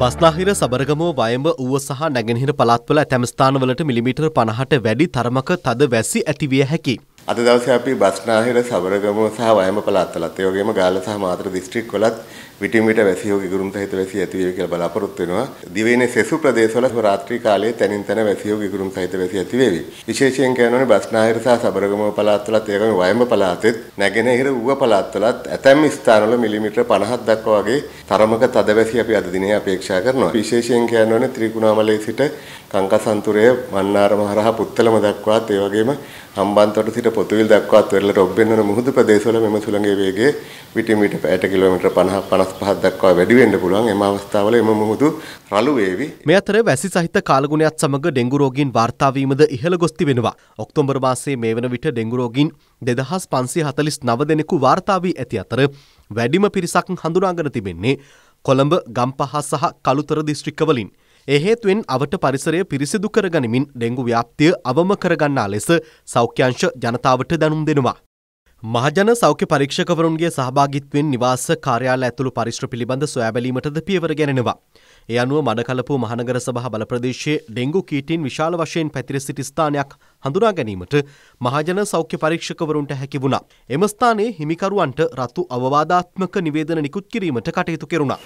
බස්නාහිර සබරගමෝ වයඹ ඌව සහ නැගෙනහිර පළාත්වල ඇතැම් ස්ථානවලට මිලිමීටර් 50ට වැඩි තරමක තද වැසි ඇතිවිය හැකි. අද දවසේ අපි බස්නාහිර සබරගමෝ සහ වයඹ පළාත්වලත් ඒ වගේම ගාල්ල සහ මාතර දිස්ත්‍රික්කවලත් විටින් විට වැසියෝ ගිගුරුම්ත හිත වැසිය ඇති වේවි කියලා බලාපොරොත්තු වෙනවා. දිවයිනේ සෙසු ප්‍රදේශවල රාත්‍රී කාලයේ තනින් තන වැසියෝ ගිගුරුම් සහිත වැසිය ඇති වේවි. විශේෂයෙන් කියනෝනේ බස්නාහිර සහ සබරගම පළාත්වලත් ඒකම වයඹ පළාතෙත් නැගෙනහිර ඌව පළාත්වලත් ඇතැම් ස්ථානවල මිලිමීටර 50ක් දක්වා වගේ තරමක තද වැසි අපි අද දිනේ අපේක්ෂා කරනවා. විශේෂයෙන් කියනෝනේ ත්‍රිකුණාමලයේ සිට කංකසන්තුරය මන්නාරම හරහා පුත්තලම දක්වාත් ඒ වගේම හම්බන්තොට සිට පොතුවිල් දක්වාත් වෙරළට ඔබ්බෙන්නන මුහුදු ප්‍රදේශවල මෙම සුළඟේ වේගය විටින් විට 60 කිලෝමීටර 50 50 45ක් දක්වා වැඩි වෙන්න පුළුවන් එම අවස්ථාවල එම මුහුදු රළු වේවි. මේ අතර වැසි සහිත කාලගුණයත් සමග ඩෙංගු රෝගීන් වාර්තා වීමද ඉහළ ගොස් තිබෙනවා. ඔක්තෝබර් මාසයේ මේ වන විට ඩෙංගු රෝගීන් 2549 දෙනෙකු වාර්තා වී ඇති අතර වැඩිම පිරිසක් හඳුනාගෙන තිබෙන්නේ කොළඹ ගම්පහ සහ කළුතර දිස්ත්‍රික්කවලින්. එහෙතුවෙන් අවට පරිසරය පිරිසිදු කරගනිමින් ඩෙංගු ව්‍යාප්තිය අවම කරගන්නා ලෙස සෞඛ්‍යංශ ජනතාවට දැනුම් දෙනවා. මහජන සෞඛ්‍ය පරීක්ෂකවරුන්ගේ සහභාගිත්වෙන් නිවාස කාර්යාල ඇතුළු පරිශ්‍ර පිළිබඳ සොයාබැලීමටද පියවර ගැනෙනවා. ඒ අනුව මඩකලපු මහනගර සභහ බල ප්‍රදේශයේ ඩෙංගු කීටින් විශාල වශයෙන් පැතිර සිටි ස්ථානයක් හඳුනා ගැනීමට මහජන සෞඛ්‍ය පරීක්ෂකවරුන්ට හැකි වුණා. එම ස්ථානයේ හිමිකරුවන්ට රතු අවවාදාත්මක නිවේදන නිකුත් කිරීමට කටයුතු කෙරුණා.